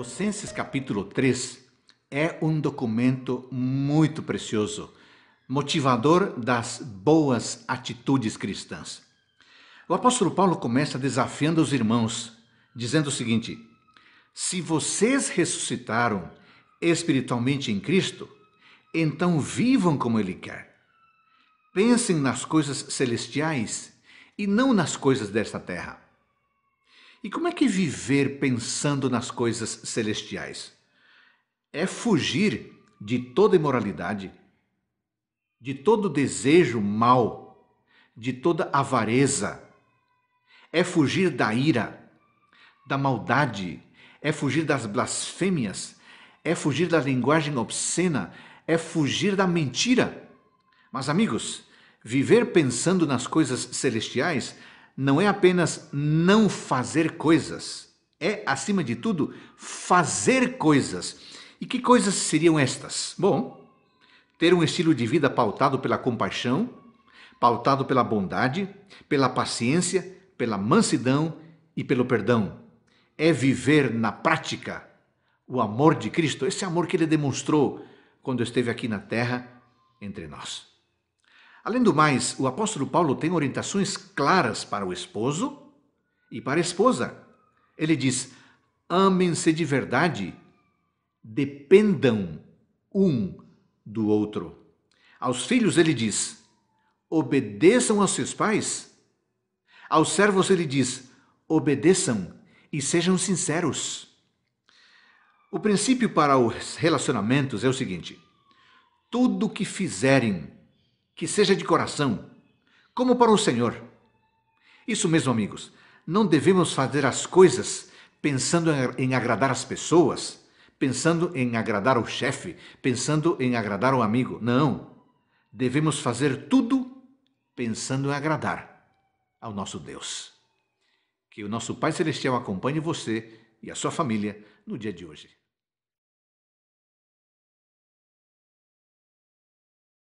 Colossenses capítulo 3 é um documento muito precioso, motivador das boas atitudes cristãs. O apóstolo Paulo começa desafiando os irmãos, dizendo o seguinte: Se vocês ressuscitaram espiritualmente em Cristo, então vivam como Ele quer. Pensem nas coisas celestiais e não nas coisas desta terra e como é que viver pensando nas coisas celestiais? É fugir de toda imoralidade, de todo desejo mau, de toda avareza. É fugir da ira, da maldade, é fugir das blasfêmias, é fugir da linguagem obscena, é fugir da mentira. Mas, amigos, viver pensando nas coisas celestiais não é apenas não fazer coisas, é, acima de tudo, fazer coisas. E que coisas seriam estas? Bom, ter um estilo de vida pautado pela compaixão, pautado pela bondade, pela paciência, pela mansidão e pelo perdão. É viver na prática o amor de Cristo, esse amor que ele demonstrou quando esteve aqui na terra entre nós. Além do mais, o apóstolo Paulo tem orientações claras para o esposo e para a esposa. Ele diz: amem-se de verdade, dependam um do outro. Aos filhos ele diz: obedeçam aos seus pais. Aos servos ele diz: obedeçam e sejam sinceros. O princípio para os relacionamentos é o seguinte: tudo o que fizerem, que seja de coração, como para o Senhor. Isso mesmo, amigos, não devemos fazer as coisas pensando em agradar as pessoas, pensando em agradar o chefe, pensando em agradar o amigo. Não. Devemos fazer tudo pensando em agradar ao nosso Deus. Que o nosso Pai Celestial acompanhe você e a sua família no dia de hoje.